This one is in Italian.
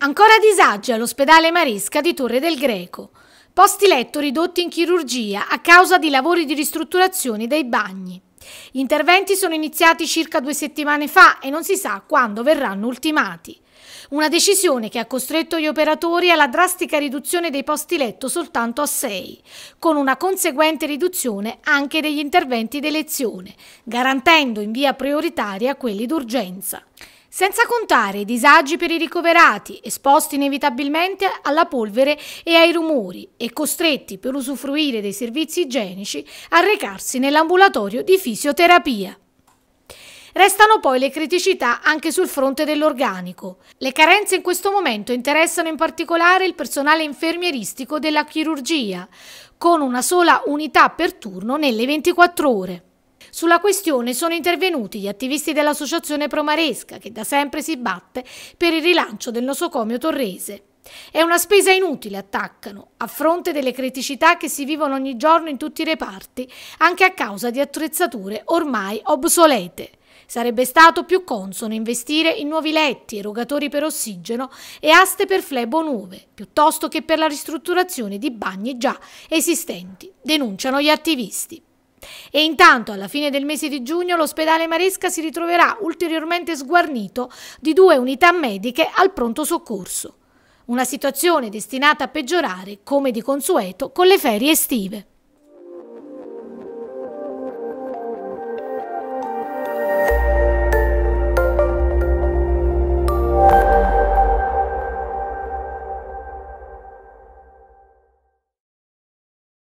Ancora disagi all'ospedale Maresca di Torre del Greco. Posti letto ridotti in chirurgia a causa di lavori di ristrutturazione dei bagni. Gli interventi sono iniziati circa due settimane fa e non si sa quando verranno ultimati. Una decisione che ha costretto gli operatori alla drastica riduzione dei posti letto soltanto a sei, con una conseguente riduzione anche degli interventi d'elezione, garantendo in via prioritaria quelli d'urgenza. Senza contare i disagi per i ricoverati, esposti inevitabilmente alla polvere e ai rumori e costretti per usufruire dei servizi igienici a recarsi nell'ambulatorio di fisioterapia. Restano poi le criticità anche sul fronte dell'organico. Le carenze in questo momento interessano in particolare il personale infermieristico della chirurgia, con una sola unità per turno nelle 24 ore. Sulla questione sono intervenuti gli attivisti dell'associazione Promaresca che da sempre si batte per il rilancio del nosocomio torrese. È una spesa inutile, attaccano, a fronte delle criticità che si vivono ogni giorno in tutti i reparti, anche a causa di attrezzature ormai obsolete. Sarebbe stato più consono investire in nuovi letti, erogatori per ossigeno e aste per flebo nuove, piuttosto che per la ristrutturazione di bagni già esistenti, denunciano gli attivisti. E intanto alla fine del mese di giugno l'ospedale Maresca si ritroverà ulteriormente sguarnito di due unità mediche al pronto soccorso. Una situazione destinata a peggiorare, come di consueto, con le ferie estive.